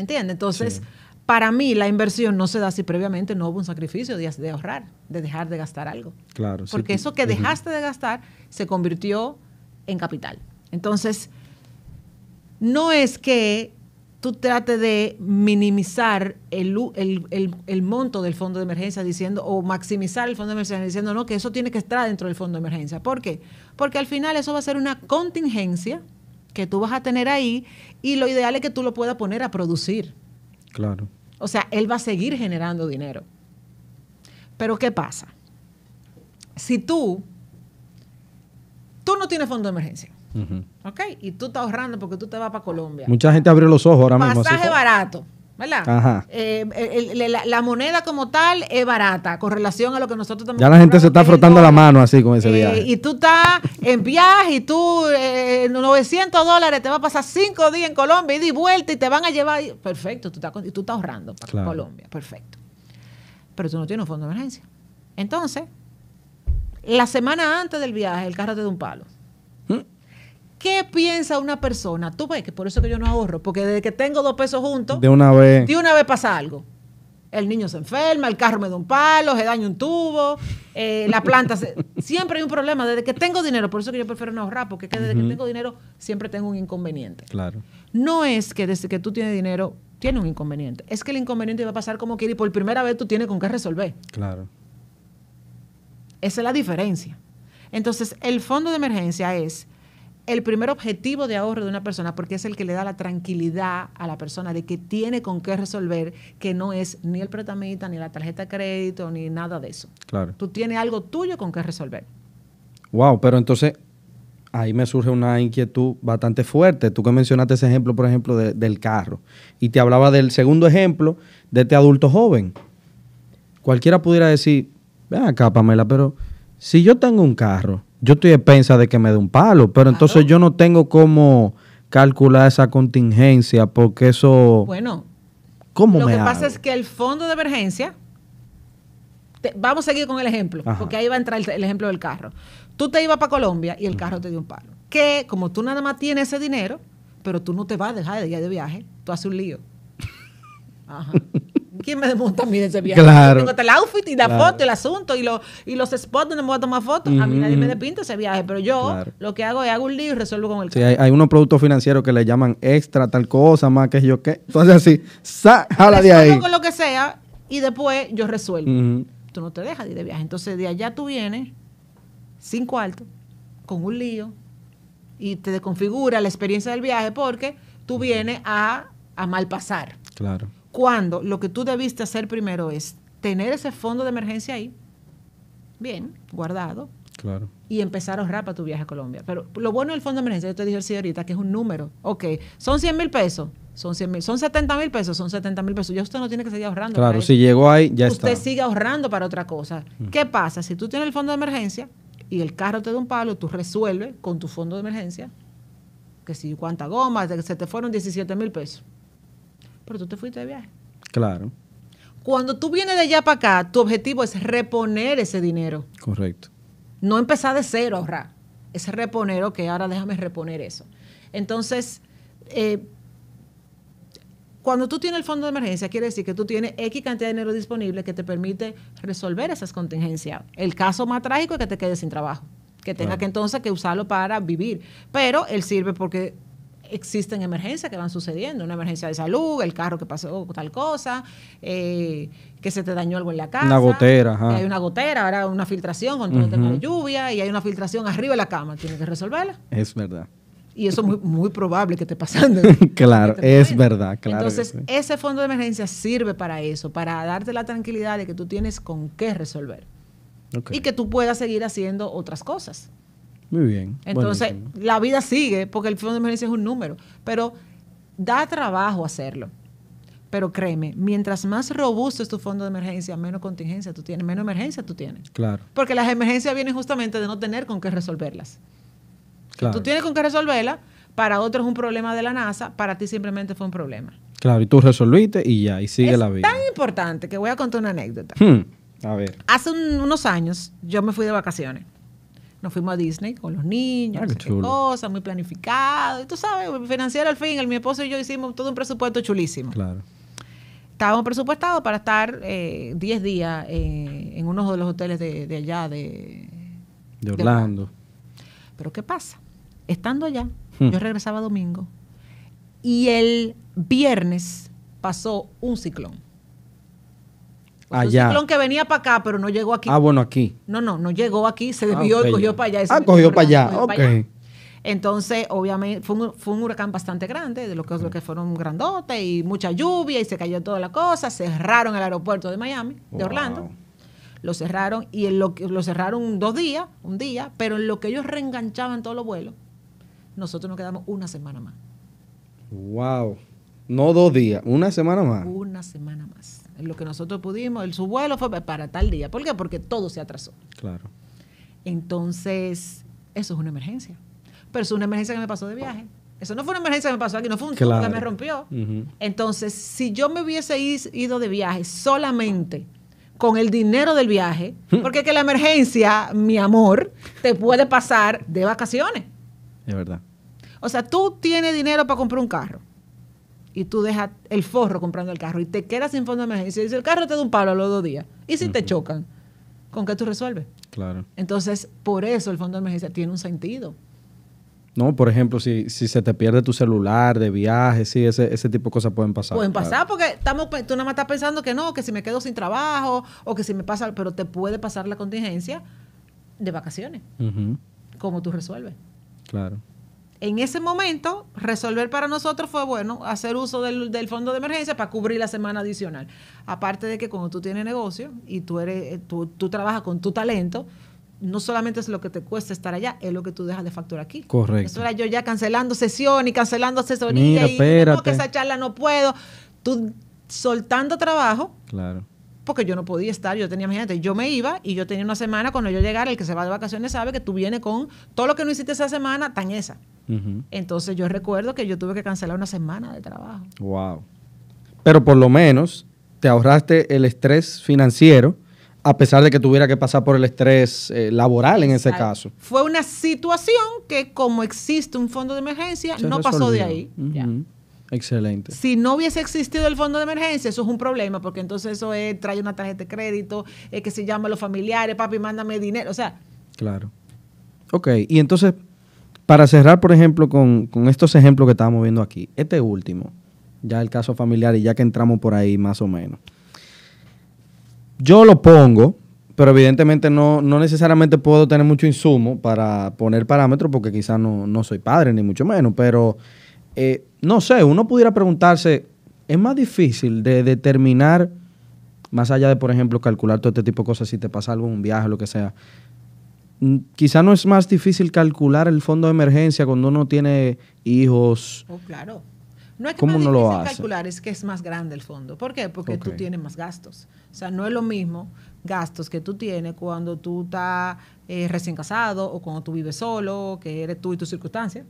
¿Entiendes? Entonces, para mí la inversión no se da si previamente no hubo un sacrificio de, ahorrar, de dejar de gastar algo. Claro. Porque eso que dejaste de gastar se convirtió en capital. Entonces, no es que tú trates de minimizar el, el, monto del fondo de emergencia diciendo, o maximizar el fondo de emergencia diciendo, no, que eso tiene que estar dentro del fondo de emergencia. ¿Por qué? Porque al final eso va a ser una contingencia que tú vas a tener ahí y lo ideal es que tú lo puedas poner a producir. Claro. O sea, él va a seguir generando dinero. Pero ¿qué pasa? Si tú, tú no tienes fondo de emergencia. ¿Ok? Y tú estás ahorrando porque tú te vas para Colombia. Mucha gente abrió los ojos ahora mismo. Pasaje barato. ¿verdad? Ajá. Eh, la, moneda como tal es barata con relación a lo que nosotros también. Ya la gente se está frotando la mano así con ese eh, viaje. Y tú estás en viaje y tú 900 eh, dólares te va a pasar 5 días en Colombia y di vuelta y te van a llevar. perfecto, tú estás, y tú estás ahorrando para Colombia, perfecto. Pero tú no tienes un fondo de emergencia. Entonces, la semana antes del viaje, el carro te da un palo. ¿Qué piensa una persona? Tú ves que por eso que yo no ahorro, porque desde que tengo dos pesos juntos, de una vez, de una vez pasa algo. El niño se enferma, el carro me da un palo, se daña un tubo, eh, la planta. siempre hay un problema. Desde que tengo dinero, por eso que yo prefiero no ahorrar, porque desde que tengo dinero siempre tengo un inconveniente. Claro. No es que desde que tú tienes dinero, tienes un inconveniente. Es que el inconveniente va a pasar como quiere y por primera vez tú tienes con qué resolver. Claro. Esa es la diferencia. Entonces, el fondo de emergencia es el primer objetivo de ahorro de una persona porque es el que le da la tranquilidad a la persona de que tiene con qué resolver, que no es ni el pretamita, ni la tarjeta de crédito, ni nada de eso. Claro. Tú tienes algo tuyo con qué resolver. Wow, pero entonces ahí me surge una inquietud bastante fuerte. Tú que mencionaste ese ejemplo, por ejemplo, del carro. Y te hablaba del segundo ejemplo de este adulto joven. Cualquiera pudiera decir, ven acá, Pamela, pero si yo tengo un carro yo estoy pensa de que me dé un palo, pero entonces yo no tengo cómo calcular esa contingencia porque eso... Bueno, ¿cómo lo que pasa es que el fondo de emergencia, vamos a seguir con el ejemplo, porque ahí va a entrar el, ejemplo del carro. Tú te ibas para Colombia y el carro te dio un palo. Que como tú nada más tienes ese dinero, pero tú no te vas a dejar de ir de viaje, tú haces un lío. Ajá. ¿quién me desmonta a mí de ese viaje? Claro. tengo hasta el outfit y la foto, el asunto y, los spots donde me voy a tomar fotos. A mí nadie me despinta ese viaje, pero yo lo que hago es hago un lío y resuelvo con el Sí, hay, unos productos financieros que le llaman extra, tal cosa, más que yo qué. Entonces así, sa, jala de ahí. con lo que sea y después yo resuelvo. Tú no te dejas de ir de viaje. Entonces de allá tú vienes sin cuarto, con un lío y te desconfigura la experiencia del viaje porque tú vienes a, a pasar Claro cuando lo que tú debiste hacer primero es tener ese fondo de emergencia ahí, bien, guardado. Claro. Y empezar a ahorrar para tu viaje a Colombia. Pero lo bueno del fondo de emergencia, yo te dije ahorita, que es un número. Ok, son 100 mil pesos, son 100 mil, son 70 mil pesos, son 70 mil pesos. Ya usted no tiene que seguir ahorrando. Claro, si llegó ahí, ya está. Usted sigue ahorrando para otra cosa. Mm. ¿Qué pasa? Si tú tienes el fondo de emergencia y el carro te da un palo, tú resuelves con tu fondo de emergencia, que si cuánta goma, se te fueron 17 mil pesos pero tú te fuiste de viaje. Claro. Cuando tú vienes de allá para acá, tu objetivo es reponer ese dinero. Correcto. No empezar de cero a ahorrar. Es reponer, ok, ahora déjame reponer eso. Entonces, eh, cuando tú tienes el fondo de emergencia, quiere decir que tú tienes X cantidad de dinero disponible que te permite resolver esas contingencias. El caso más trágico es que te quedes sin trabajo, que tengas que entonces que usarlo para vivir. Pero él sirve porque existen emergencias que van sucediendo, una emergencia de salud, el carro que pasó tal cosa, eh, que se te dañó algo en la casa. Una gotera. Hay una gotera, ahora una filtración con todo tema de lluvia y hay una filtración arriba de la cama, tienes que resolverla. Es verdad. Y eso es muy, probable que esté pasando. Este claro, es verdad, claro. Entonces, ese fondo de emergencia sirve para eso, para darte la tranquilidad de que tú tienes con qué resolver. Y que tú puedas seguir haciendo otras cosas. Muy bien. Entonces, la vida sigue porque el fondo de emergencia es un número, pero da trabajo hacerlo. Pero créeme, mientras más robusto es tu fondo de emergencia, menos contingencia tú tienes, menos emergencia tú tienes. Claro. Porque las emergencias vienen justamente de no tener con qué resolverlas. Claro. Tú tienes con qué resolverlas, para otros es un problema de la NASA, para ti simplemente fue un problema. Claro, y tú resolviste y ya, y sigue la vida. Es tan importante que voy a contar una anécdota. Hmm, a ver. Hace unos años yo me fui de vacaciones nos fuimos a Disney con los niños, ah, muy planificado. Y tú sabes, financiero al fin, el, mi esposo y yo hicimos todo un presupuesto chulísimo. Claro. Estábamos presupuestados para estar 10 eh, días eh, en uno de los hoteles de, allá, de, Orlando. Pero ¿qué pasa? Estando allá, hmm. yo regresaba domingo y el viernes pasó un ciclón. Un ah, ciclón que venía para acá, pero no llegó aquí. Ah, bueno, aquí. No, no, no llegó aquí, se ah, desvió y cogió para allá. Ah, cogió para allá, ok. Entonces, obviamente, fue un, huracán bastante grande, de lo que, lo que fueron grandote y mucha lluvia y se cayó toda la cosa. Cerraron el aeropuerto de Miami, de Orlando. Lo cerraron y lo, lo cerraron dos días, un día, pero en lo que ellos reenganchaban todos los vuelos, nosotros nos quedamos una semana más. ¡Wow! No dos días, una semana más. Una semana más lo que nosotros pudimos, el, subvuelo fue para tal día. ¿Por qué? Porque todo se atrasó. Claro. Entonces, eso es una emergencia. Pero es una emergencia que me pasó de viaje. Eso no fue una emergencia que me pasó aquí, no fue un claro. que me rompió. Entonces, si yo me hubiese ido de viaje solamente con el dinero del viaje, hmm. porque que la emergencia, mi amor, te puede pasar de vacaciones. Es verdad. O sea, tú tienes dinero para comprar un carro y tú dejas el forro comprando el carro y te quedas sin fondo de emergencia y si el carro te da un palo a los dos días y si te chocan, ¿con qué tú resuelves? Claro. Entonces, por eso el fondo de emergencia tiene un sentido. No, por ejemplo, si, si se te pierde tu celular de viaje, sí, ese, tipo de cosas pueden pasar. Pueden pasar porque estamos, tú nada más estás pensando que no, que si me quedo sin trabajo o que si me pasa, pero te puede pasar la contingencia de vacaciones. Como ¿Cómo tú resuelves? Claro en ese momento, resolver para nosotros fue, bueno, hacer uso del, fondo de emergencia para cubrir la semana adicional. Aparte de que cuando tú tienes negocio y tú, eres, eh, tú, trabajas con tu talento, no solamente es lo que te cuesta estar allá, es lo que tú dejas de facturar aquí. Correcto. Eso era yo ya cancelando sesión y cancelando asesoría y que esa charla no puedo. Tú soltando trabajo. Claro porque yo no podía estar, yo tenía gente, yo me iba y yo tenía una semana, cuando yo llegara, el que se va de vacaciones sabe que tú vienes con todo lo que no hiciste esa semana, tan esa. Entonces yo recuerdo que yo tuve que cancelar una semana de trabajo. Wow. Pero por lo menos te ahorraste el estrés financiero a pesar de que tuviera que pasar por el estrés eh, laboral en ese caso. Fue una situación que como existe un fondo de emergencia, no pasó de ahí. Excelente. Si no hubiese existido el fondo de emergencia, eso es un problema, porque entonces eso es, trae una tarjeta de crédito, es que se llama a los familiares, papi, mándame dinero, o sea. Claro. Ok, y entonces para cerrar, por ejemplo, con, estos ejemplos que estábamos viendo aquí, este último, ya el caso familiar y ya que entramos por ahí más o menos. Yo lo pongo, pero evidentemente no, no necesariamente puedo tener mucho insumo para poner parámetros porque quizás no, soy padre, ni mucho menos, pero eh, no sé, uno pudiera preguntarse, ¿es más difícil de determinar, más allá de, por ejemplo, calcular todo este tipo de cosas, si te pasa algo un viaje, lo que sea, Mm, quizá no es más difícil calcular el fondo de emergencia cuando uno tiene hijos. Oh, claro. No es que ¿Cómo no lo hace? calcular, es que es más grande el fondo. ¿Por qué? Porque tú tienes más gastos. O sea, no es lo mismo gastos que tú tienes cuando tú estás eh, recién casado o cuando tú vives solo, que eres tú y tus circunstancias,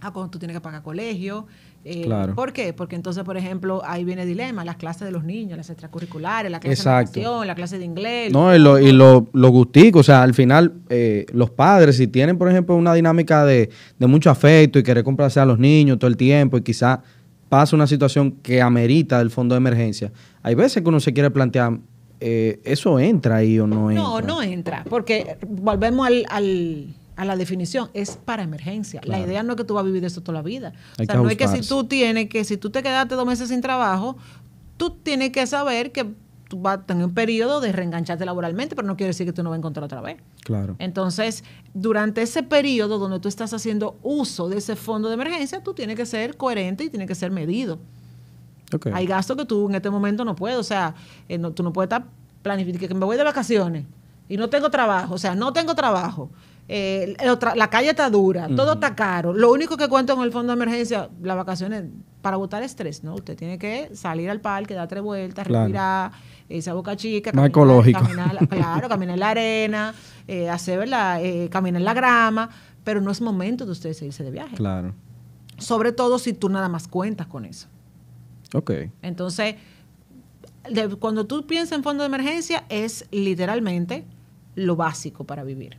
a cuando tú tienes que pagar colegio, eh, ¿Por qué? Porque entonces, por ejemplo, ahí viene el dilema, las clases de los niños, las extracurriculares, la clase de educación, la clase de inglés. No, y lo, y lo, gustico, o sea, al final eh, los padres, si tienen, por ejemplo, una dinámica de, de mucho afecto y querer complacer a los niños todo el tiempo y quizá pasa una situación que amerita del fondo de emergencia, hay veces que uno se quiere plantear, eh, ¿eso entra ahí o no entra? No, no entra, porque volvemos al, al a la definición, es para emergencia. La idea no es que tú vas a vivir eso toda la vida. o sea, no es que si tú tienes que, si tú te quedaste dos meses sin trabajo, tú tienes que saber que tú vas a tener un periodo de reengancharte laboralmente, pero no quiere decir que tú no vas a encontrar otra vez. Claro. Entonces, durante ese periodo donde tú estás haciendo uso de ese fondo de emergencia, tú tienes que ser coherente y tienes que ser medido. Hay gastos que tú en este momento no puedes, o sea, eh, tú no puedes estar planificando que me voy de vacaciones y no tengo trabajo, o sea, no tengo trabajo. Eh, la calle está dura, todo está caro. Lo único que cuento con el fondo de emergencia, las vacaciones, para botar estrés, ¿no? Usted tiene que salir al parque, dar tres vueltas, respirar, esa boca chica, caminar, ecológico. Caminar, en la arena, eh, hacer eh, caminar en la grama, pero no es momento de usted irse de viaje. Claro. Sobre todo si tú nada más cuentas con eso. Ok. Entonces, cuando tú piensas en fondo de emergencia, es literalmente lo básico para vivir.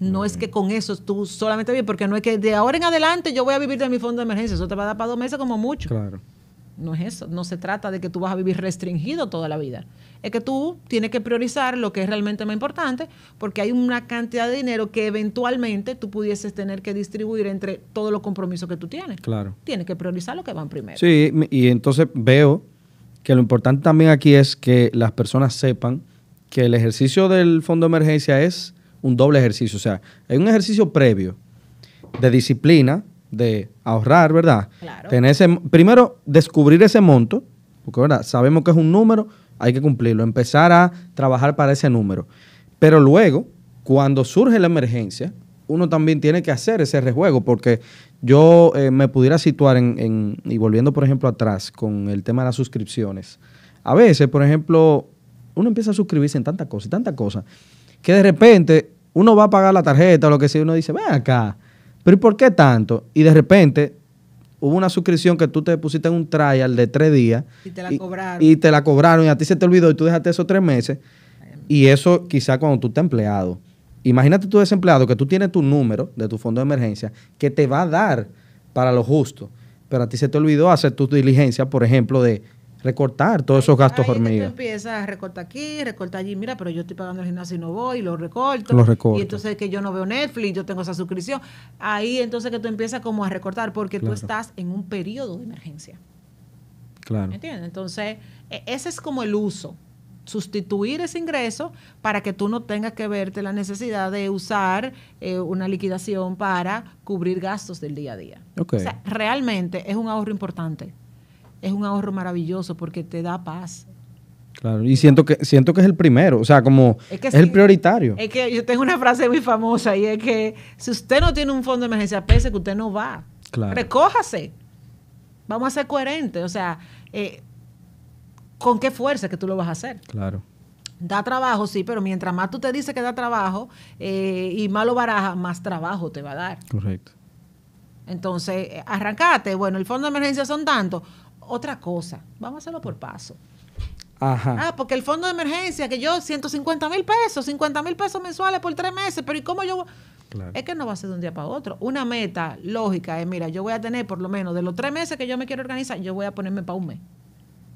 No es que con eso tú solamente vives, porque no es que de ahora en adelante yo voy a vivir de mi fondo de emergencia, eso te va a dar para dos meses como mucho. Claro. No es eso, no se trata de que tú vas a vivir restringido toda la vida. Es que tú tienes que priorizar lo que es realmente más importante, porque hay una cantidad de dinero que eventualmente tú pudieses tener que distribuir entre todos los compromisos que tú tienes. Claro. Tienes que priorizar lo que van primero. Sí, y entonces veo que lo importante también aquí es que las personas sepan que el ejercicio del fondo de emergencia es un doble ejercicio. O sea, hay un ejercicio previo de disciplina, de ahorrar, ¿verdad? Claro. primero, descubrir ese monto, porque ¿verdad? sabemos que es un número, hay que cumplirlo, empezar a trabajar para ese número. Pero luego, cuando surge la emergencia, uno también tiene que hacer ese rejuego, porque yo eh, me pudiera situar en, y volviendo por ejemplo atrás con el tema de las suscripciones. A veces, por ejemplo, uno empieza a suscribirse en tanta cosa, tanta cosa, que de repente uno va a pagar la tarjeta o lo que sea, uno dice, ven acá, pero ¿y por qué tanto? Y de repente hubo una suscripción que tú te pusiste en un trial de tres días. Y te la cobraron. Y te la cobraron y a ti se te olvidó y tú dejaste esos tres meses. Y eso quizá cuando tú estás empleado. Imagínate tú desempleado que tú tienes tu número de tu fondo de emergencia que te va a dar para lo justo. Pero a ti se te olvidó hacer tu diligencia, por ejemplo, de recortar todos esos gastos tú empiezas a recortar aquí, recortar allí, mira, pero yo estoy pagando el gimnasio y no voy, y lo recorto. Lo Y entonces que yo no veo Netflix, yo tengo esa suscripción. Ahí entonces que tú empiezas como a recortar porque tú estás en un periodo de emergencia. Claro. ¿Me entiendes? Entonces, e, ese es como el uso. Sustituir ese ingreso para que tú no tengas que verte la necesidad de usar eh, una liquidación para cubrir gastos del día a día. O sea, realmente es un ahorro importante es un ahorro maravilloso porque te da paz. Claro, y siento que, siento que es el primero, o sea, como es, el prioritario. Es que yo tengo una frase muy famosa y es que si usted no tiene un fondo de emergencia, pese que usted no va, claro. recójase. Vamos a ser coherentes, o sea, eh, ¿con qué fuerza que tú lo vas a hacer? Claro. Da trabajo, sí, pero mientras más tú te dices que da trabajo eh, y más lo baraja, más trabajo te va a dar. Correcto. Entonces, eh, arrancate, bueno, el fondo de emergencia son tantos otra cosa. Vamos a hacerlo por paso. Ajá. Ah, porque el fondo de emergencia, que yo 150 mil pesos, 50 mil pesos mensuales por tres meses, pero ¿y cómo yo...? Claro. Es que no va a ser de un día para otro. Una meta lógica es, mira, yo voy a tener por lo menos de los tres meses que yo me quiero organizar, yo voy a ponerme para un mes.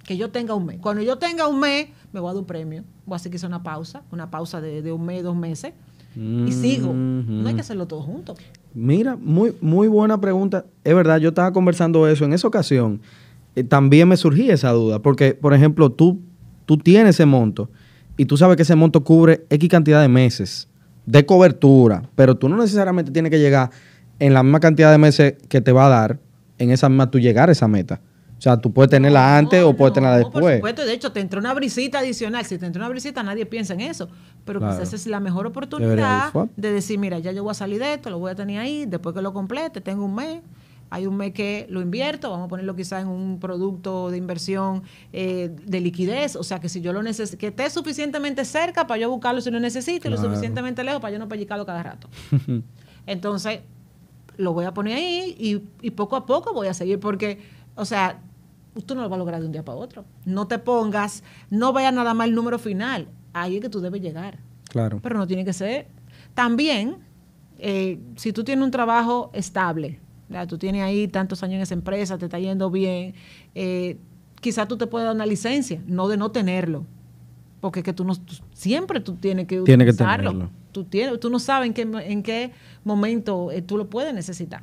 Que yo tenga un mes. Cuando yo tenga un mes, me voy a dar un premio. Voy a hacer que sea una pausa, una pausa de, un mes, dos meses. Y sigo. Mm-hmm. No hay que hacerlo todo junto. Mira, muy, muy buena pregunta. Es verdad, yo estaba conversando eso en esa ocasión eh, también me surgía esa duda, porque, por ejemplo, tú, tú tienes ese monto y tú sabes que ese monto cubre X cantidad de meses de cobertura, pero tú no necesariamente tienes que llegar en la misma cantidad de meses que te va a dar, en esa misma tú llegar a esa meta. O sea, tú puedes tenerla antes o puedes tenerla después. Por supuesto, de hecho, te entró una brisita adicional. Si te entró una brisita, nadie piensa en eso. Pero quizás es la mejor oportunidad de decir, mira, ya yo voy a salir de esto, lo voy a tener ahí, después que lo complete, tengo un mes hay un mes que lo invierto, vamos a ponerlo quizás en un producto de inversión eh, de liquidez, o sea que si yo lo necesito, que esté suficientemente cerca para yo buscarlo si lo necesito y lo suficientemente lejos para yo no pellicarlo cada rato. Entonces, lo voy a poner ahí y, poco a poco voy a seguir porque, o sea, tú no lo vas a lograr de un día para otro. No te pongas, no vaya nada más el número final. Ahí es que tú debes llegar. Claro. Pero no tiene que ser. También, eh, si tú tienes un trabajo estable, tú tienes ahí tantos años en esa empresa, te está yendo bien. Eh, quizás tú te puedes dar una licencia, no de no tenerlo. Porque es que tú no, siempre tú tienes que usarlo. utilizarlo. Que tenerlo. Tú, no sabes en qué, momento eh, tú lo puedes necesitar.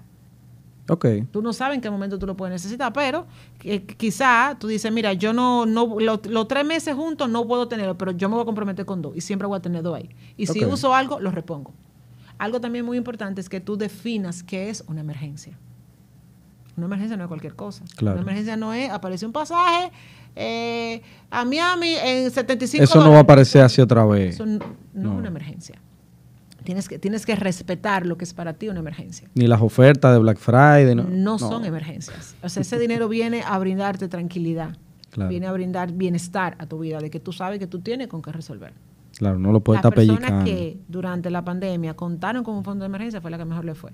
Okay. Tú no sabes en qué momento tú lo puedes necesitar, pero quizás eh, quizá tú dices, mira, yo no, no los tres meses juntos no puedo tenerlo, pero yo me voy a comprometer con dos y siempre voy a tener dos ahí. Y si uso algo, lo repongo. Algo también muy importante es que tú definas qué es una emergencia. Una emergencia no es cualquier cosa. Una emergencia no es, aparece un pasaje eh, a Miami en 75 Eso no va a aparecer así otra vez. Eso no, es una emergencia. Tienes que, tienes que respetar lo que es para ti una emergencia. Ni las ofertas de Black Friday. No, son emergencias. O sea, ese dinero viene a brindarte tranquilidad. Viene a brindar bienestar a tu vida, de que tú sabes que tú tienes con qué resolver. Claro, no lo puede la persona que durante la pandemia contaron con un fondo de emergencia fue la que mejor le fue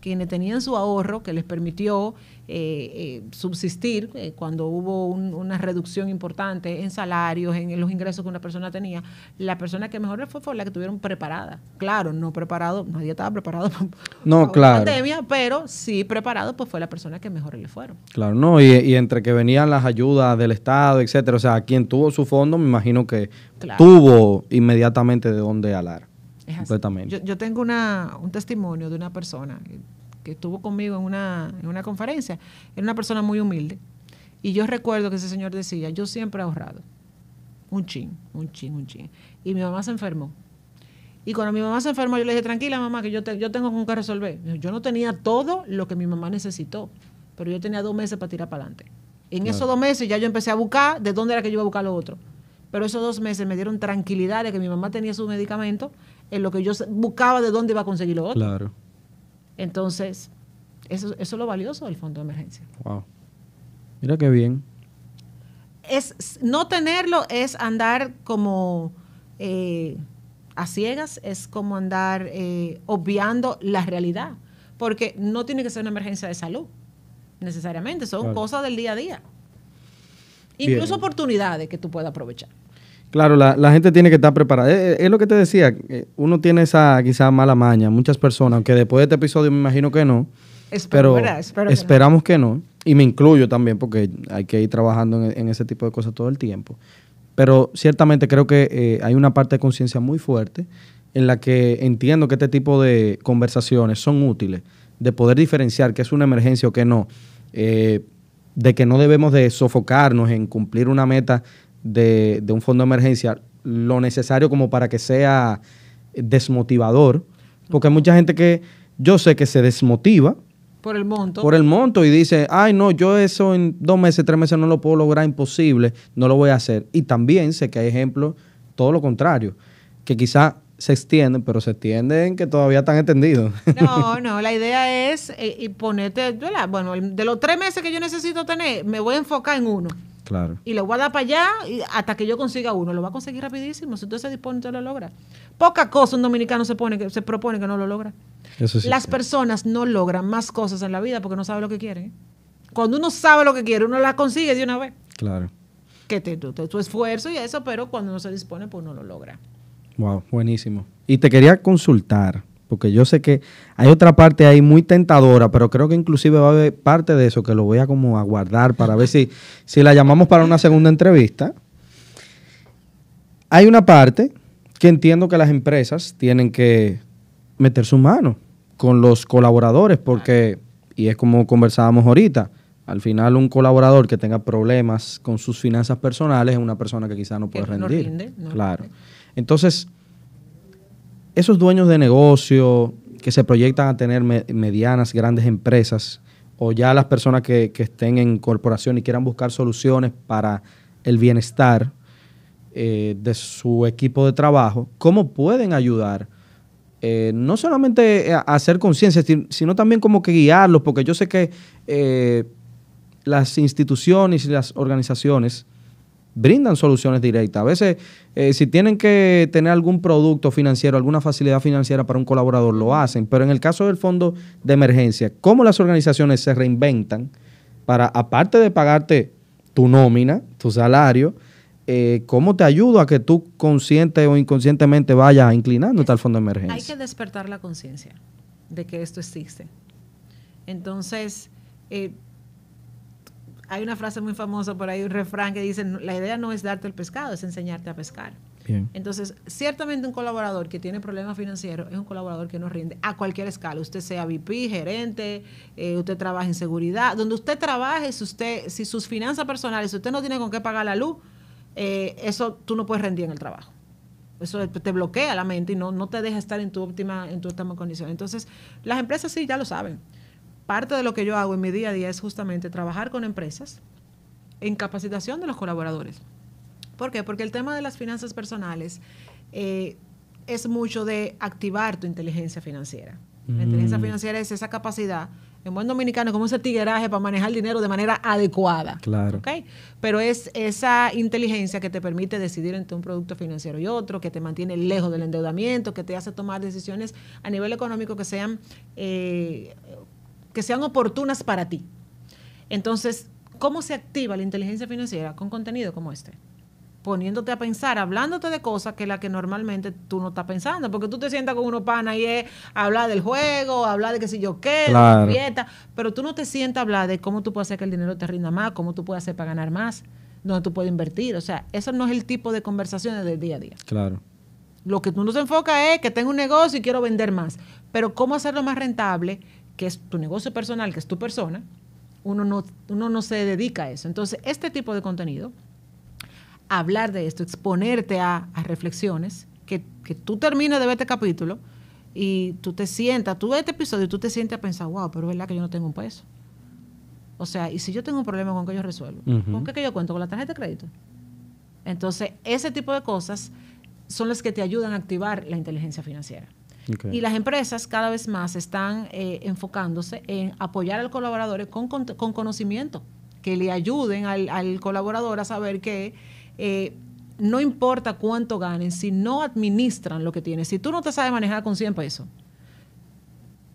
quienes tenían su ahorro que les permitió eh, eh, subsistir eh, cuando hubo una reducción importante en salarios, en, los ingresos que una persona tenía, la persona que mejor le fue fue la que tuvieron preparada. Claro, no preparado, nadie estaba preparado no, claro. la pandemia, pero sí preparado, pues fue la persona que mejor le fueron. Claro, no, y, entre que venían las ayudas del Estado, etcétera, o sea, quien tuvo su fondo, me imagino que tuvo inmediatamente de dónde alar. Yo, tengo un testimonio de una persona que, estuvo conmigo en una, conferencia. Era una persona muy humilde. Y yo recuerdo que ese señor decía, yo siempre he ahorrado. Un chin, un chin, un chin. Y mi mamá se enfermó. Y cuando mi mamá se enfermó, yo le dije, tranquila mamá, que yo, tengo con qué resolver. Yo no tenía todo lo que mi mamá necesitó, pero yo tenía dos meses para tirar para adelante. En esos dos meses ya yo empecé a buscar de dónde era que yo iba a buscar lo otro. Pero esos dos meses me dieron tranquilidad de que mi mamá tenía su medicamento, en lo que yo buscaba de dónde iba a conseguir lo otro. Claro. Entonces, eso, es lo valioso del fondo de emergencia. Wow. Mira qué bien. Es, no tenerlo es andar como eh, a ciegas, es como andar eh, obviando la realidad, porque no tiene que ser una emergencia de salud, necesariamente, son cosas del día a día. Incluso oportunidades que tú puedas aprovechar. Claro, la, gente tiene que estar preparada. Eh, eh, es, lo que te decía, uno tiene esa quizá mala maña, muchas personas, aunque después de este episodio me imagino que no. Espero, esperamos que no. Y me incluyo también porque hay que ir trabajando en, ese tipo de cosas todo el tiempo. Pero ciertamente creo que eh, hay una parte de conciencia muy fuerte en la que entiendo que este tipo de conversaciones son útiles, de poder diferenciar qué es una emergencia o qué no, de que no debemos de sofocarnos en cumplir una meta de, un fondo de emergencia lo necesario como para que sea desmotivador, porque hay mucha gente que yo sé que se desmotiva. Por el monto. Por el monto y dice, ay no, yo eso en dos meses, tres meses no lo puedo lograr, imposible, no lo voy a hacer. Y también sé que hay ejemplos, todo lo contrario, que quizá se extienden, pero se extienden que todavía están extendidos. No, no, la idea es eh, y ponerte, bueno, de los tres meses que yo necesito tener, me voy a enfocar en uno. Y lo voy a dar para allá y hasta que yo consiga uno. Lo va a conseguir rapidísimo. Si usted se dispone, usted lo logra. Poca cosa un dominicano se, pone, que, se propone que no lo logra. Las personas no logran más cosas en la vida porque no saben lo que quieren. Cuando uno sabe lo que quiere, uno la consigue de una vez. Claro. Que te, tu, esfuerzo y eso, pero cuando no se dispone, pues no lo logra. Wow, buenísimo. Y te quería consultar porque yo sé que hay otra parte ahí muy tentadora, pero creo que inclusive va a haber parte de eso que lo voy a como aguardar para ver si, si la llamamos para una segunda entrevista. Hay una parte que entiendo que las empresas tienen que meter su mano con los colaboradores, porque, y es como conversábamos ahorita, al final un colaborador que tenga problemas con sus finanzas personales es una persona que quizás no puede rendir. claro. Entonces, esos dueños de negocio que se proyectan a tener medianas, grandes empresas, o ya las personas que, estén en corporación y quieran buscar soluciones para el bienestar eh, de su equipo de trabajo, ¿cómo pueden ayudar? Eh, no solamente a hacer conciencia, sino también como que guiarlos, porque yo sé que eh, las instituciones y las organizaciones brindan soluciones directas. A veces, eh, si tienen que tener algún producto financiero, alguna facilidad financiera para un colaborador, lo hacen. Pero en el caso del fondo de emergencia, ¿cómo las organizaciones se reinventan para, aparte de pagarte tu nómina, tu salario, eh, ¿cómo te ayuda a que tú consciente o inconscientemente vayas inclinándote al fondo de emergencia? Hay que despertar la conciencia de que esto existe. Entonces, eh, hay una frase muy famosa por ahí, un refrán que dice, la idea no es darte el pescado, es enseñarte a pescar. Entonces, ciertamente un colaborador que tiene problemas financieros es un colaborador que no rinde a cualquier escala. Usted sea VP, gerente, eh, usted trabaja en seguridad. Donde usted trabaje, si, usted, si sus finanzas personales, si usted no tiene con qué pagar la luz, eh, eso tú no puedes rendir en el trabajo. Eso te bloquea la mente y no, no te deja estar en tu óptima, en tu óptima condición. Entonces, las empresas sí ya lo saben parte de lo que yo hago en mi día a día es justamente trabajar con empresas en capacitación de los colaboradores. ¿Por qué? Porque el tema de las finanzas personales eh, es mucho de activar tu inteligencia financiera. La mm. inteligencia financiera es esa capacidad, en buen dominicano, como ese tigueraje para manejar el dinero de manera adecuada. Claro. ¿okay? Pero es esa inteligencia que te permite decidir entre un producto financiero y otro, que te mantiene lejos del endeudamiento, que te hace tomar decisiones a nivel económico que sean eh, que sean oportunas para ti. Entonces, ¿cómo se activa la inteligencia financiera con contenido como este? poniéndote a pensar, hablándote de cosas que la que normalmente tú no estás pensando, porque tú te sientas con uno pana y es hablar del juego, hablar de qué si yo qué, claro. de pero tú no te sientas a hablar de cómo tú puedes hacer que el dinero te rinda más, cómo tú puedes hacer para ganar más, dónde tú puedes invertir, o sea, eso no es el tipo de conversaciones del día a día. Claro. Lo que tú nos enfoca es que tengo un negocio y quiero vender más, pero cómo hacerlo más rentable, que es tu negocio personal, que es tu persona, uno no, uno no se dedica a eso. Entonces, este tipo de contenido, hablar de esto, exponerte a, reflexiones, que, tú termines de ver este capítulo y tú te sientas, tú ves este episodio y tú te sientes a pensar, wow, pero es verdad que yo no tengo un peso. O sea, y si yo tengo un problema, ¿con que yo resuelvo? ¿Con qué que yo cuento? ¿Con la tarjeta de crédito? Entonces, ese tipo de cosas son las que te ayudan a activar la inteligencia financiera. Y las empresas cada vez más están eh, enfocándose en apoyar al colaborador con, con, conocimiento, que le ayuden al, colaborador a saber que eh, no importa cuánto ganen, si no administran lo que tienen, si tú no te sabes manejar con 100 pesos,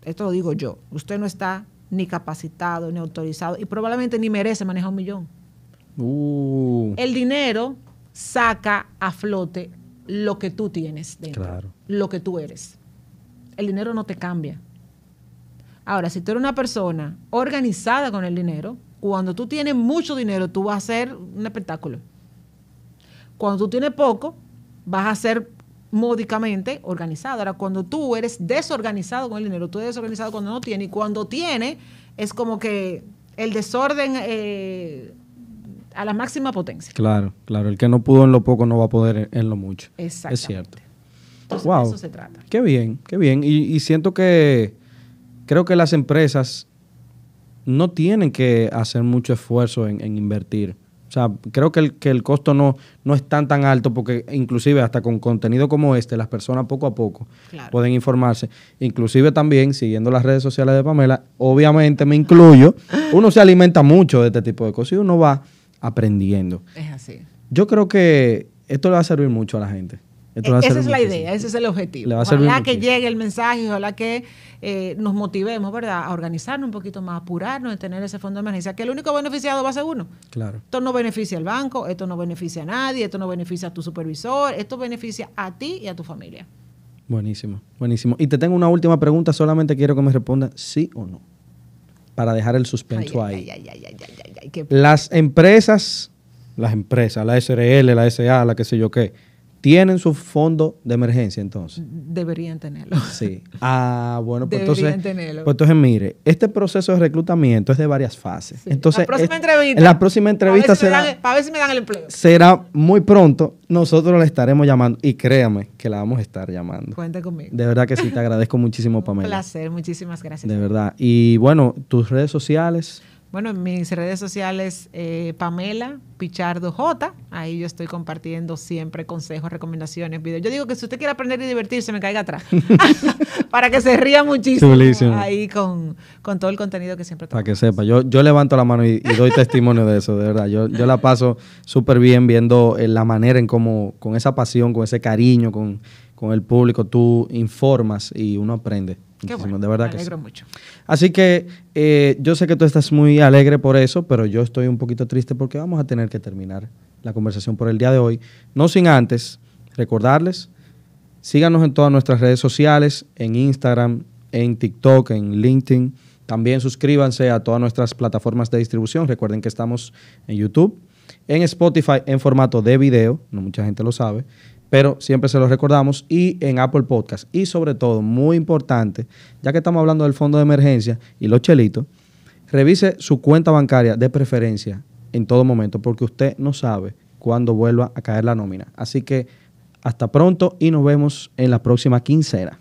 esto lo digo yo, usted no está ni capacitado, ni autorizado, y probablemente ni merece manejar un millón. Uh. El dinero saca a flote lo que tú tienes dentro, lo que tú eres el dinero no te cambia. Ahora, si tú eres una persona organizada con el dinero, cuando tú tienes mucho dinero, tú vas a hacer un espectáculo. Cuando tú tienes poco, vas a ser módicamente organizado. Ahora, cuando tú eres desorganizado con el dinero, tú eres desorganizado cuando no tienes, y cuando tienes, es como que el desorden eh, a la máxima potencia. Claro, claro. El que no pudo en lo poco no va a poder en lo mucho. Exacto. Es cierto wow. eso se trata. Qué bien, qué bien. Y, siento que creo que las empresas no tienen que hacer mucho esfuerzo en, invertir. O sea, creo que el, el costo no, no es tan tan alto porque inclusive hasta con contenido como este, las personas poco a poco pueden informarse. Inclusive también, siguiendo las redes sociales de Pamela, obviamente me incluyo, uno se alimenta mucho de este tipo de cosas y uno va aprendiendo. Es así. Yo creo que esto le va a servir mucho a la gente esa es la idea, ese es el objetivo. Ojalá que llegue el mensaje, ojalá que eh, nos motivemos, ¿verdad?, a organizarnos un poquito más, a apurarnos en tener ese fondo de emergencia, que el único beneficiado va a ser uno. Claro. Esto no beneficia al banco, esto no beneficia a nadie, esto no beneficia a tu supervisor, esto beneficia a ti y a tu familia. Buenísimo, buenísimo. Y te tengo una última pregunta, solamente quiero que me respondas sí o no, para dejar el suspenso ahí. Las empresas, las empresas, la SRL, la SA, la que sé yo qué ¿Tienen su fondo de emergencia entonces? Deberían tenerlo. Sí. Ah, bueno, pues Deberían entonces. Tenerlo. Pues entonces, mire, este proceso de reclutamiento es de varias fases. Entonces, la próxima entrevista. la próxima entrevista será. ver si me dan el empleo. Será muy pronto. Nosotros la estaremos llamando. Y créame que la vamos a estar llamando. Cuente conmigo. De verdad que sí, te agradezco muchísimo, Pamela. Un placer, muchísimas gracias. De verdad. Y bueno, tus redes sociales. Bueno, en mis redes sociales, eh, Pamela Pichardo J. Ahí yo estoy compartiendo siempre consejos, recomendaciones, videos. Yo digo que si usted quiere aprender y divertirse, me caiga atrás. Para que se ría muchísimo. Ahí con, todo el contenido que siempre tengo. Para que sepa. Yo, yo levanto la mano y, doy testimonio de eso, de verdad. Yo, yo la paso súper bien viendo eh, la manera en cómo, con esa pasión, con ese cariño, con, con el público, tú informas y uno aprende de verdad mucho. Así que eh, yo sé que tú estás muy alegre por eso, pero yo estoy un poquito triste porque vamos a tener que terminar la conversación por el día de hoy. No sin antes recordarles, síganos en todas nuestras redes sociales, en Instagram, en TikTok, en LinkedIn. También suscríbanse a todas nuestras plataformas de distribución. Recuerden que estamos en YouTube, en Spotify en formato de video, no mucha gente lo sabe, pero siempre se lo recordamos, y en Apple Podcast. Y sobre todo, muy importante, ya que estamos hablando del fondo de emergencia y los chelitos, revise su cuenta bancaria de preferencia en todo momento, porque usted no sabe cuándo vuelva a caer la nómina. Así que hasta pronto y nos vemos en la próxima quincena.